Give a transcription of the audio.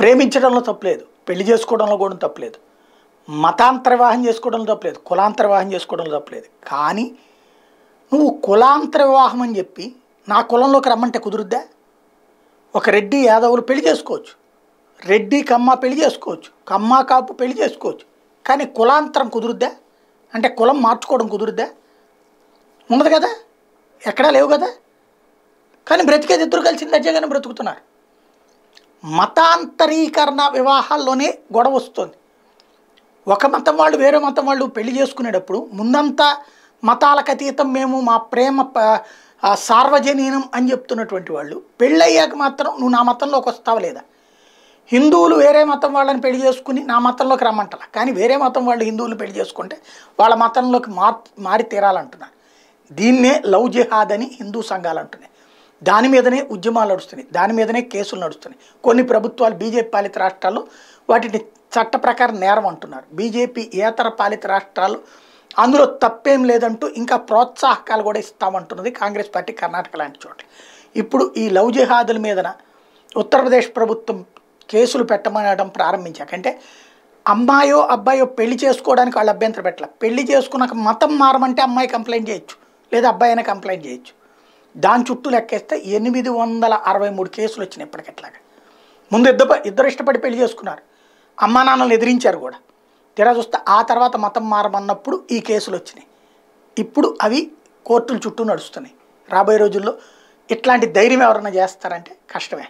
ప్రేమించడంలో తప్పలేదు పెళ్లి చేసుకోవడంలో కూడా తప్పలేదు మతాంతర వివాహం చేసుకోవడంలో తప్పలేదు కులాంతర వివాహం చేసుకోవడంలో తప్పలేదు కానీ నువ్వు కులాంతర వివాహం అని చెప్పి నా కులంలోకి రమ్మంటే కుదురుద్దా ఒక రెడ్డి యాదవులు పెళ్లి చేసుకోవచ్చు రెడ్డి కమ్మ పెళ్లి చేసుకోవచ్చు కమ్మ కాపు పెళ్లి చేసుకోవచ్చు కానీ కులాంతరం కుదురుద్దా అంటే కులం మార్చుకోవడం కుదురుద్దా ఉండదు కదా ఎక్కడా లేవు కదా కానీ బ్రతికేది ఇద్దరు కలిసి దర్జాగానే బ్రతుకుతున్నారు మతాంతరీకరణ వివాహాల్లోనే గొడవ వస్తుంది ఒక మతం వాళ్ళు వేరే మతం వాళ్ళు పెళ్లి చేసుకునేటప్పుడు ముందంతా మతాలకు అతీతం మేము మా ప్రేమ సార్వజనీనం అని చెప్తున్నటువంటి వాళ్ళు పెళ్ళయ్యాక మాత్రం నువ్వు నా మతంలోకి వస్తావు లేదా హిందువులు వేరే మతం వాళ్ళని పెళ్లి చేసుకుని నా మతంలోకి రమ్మంటారా కానీ వేరే మతం వాళ్ళు హిందువులు పెళ్లి చేసుకుంటే వాళ్ళ మతంలోకి మార్ మారి తీరాలంటున్నారు దీన్నే లవ్ జిహాద్ అని హిందూ సంఘాలు అంటున్నాయి దాని మీదనే ఉద్యమాలు నడుస్తున్నాయి దాని మీదనే కేసులు నడుస్తున్నాయి కొన్ని ప్రభుత్వాలు బీజేపీ పాలిత రాష్ట్రాల్లో వాటిని చట్ట ప్రకారం నేరం అంటున్నారు బీజేపీ ఏతర పాలిత రాష్ట్రాలు అందులో తప్పేం లేదంటూ ఇంకా ప్రోత్సాహకాలు కూడా ఇస్తామంటున్నది కాంగ్రెస్ పార్టీ కర్ణాటక లాంటి చోట్ల ఇప్పుడు ఈ లవ్ జిహాదుల మీదన ఉత్తరప్రదేశ్ ప్రభుత్వం కేసులు పెట్టమనడం ప్రారంభించాక అంటే అమ్మాయో అబ్బాయో పెళ్లి చేసుకోవడానికి వాళ్ళు అభ్యంతర పెట్టాలి పెళ్లి చేసుకున్నాక మతం మారమంటే అమ్మాయి కంప్లైంట్ చేయొచ్చు లేదా అబ్బాయి అయినా కంప్లైంట్ చేయొచ్చు దాని చుట్టూ లెక్కేస్తే ఎనిమిది వందల అరవై మూడు కేసులు వచ్చినాయి ఇప్పటికెట్లాగా ముందు ఇద్దరు ఇద్దరు ఇష్టపడి పెళ్లి చేసుకున్నారు అమ్మా నాన్నలు ఎదిరించారు కూడా తీరా చూస్తే ఆ తర్వాత మతం మారమన్నప్పుడు ఈ కేసులు వచ్చినాయి ఇప్పుడు అవి కోర్టుల చుట్టూ నడుస్తున్నాయి రాబోయే రోజుల్లో ఇట్లాంటి ధైర్యం ఎవరన్నా చేస్తారంటే కష్టమే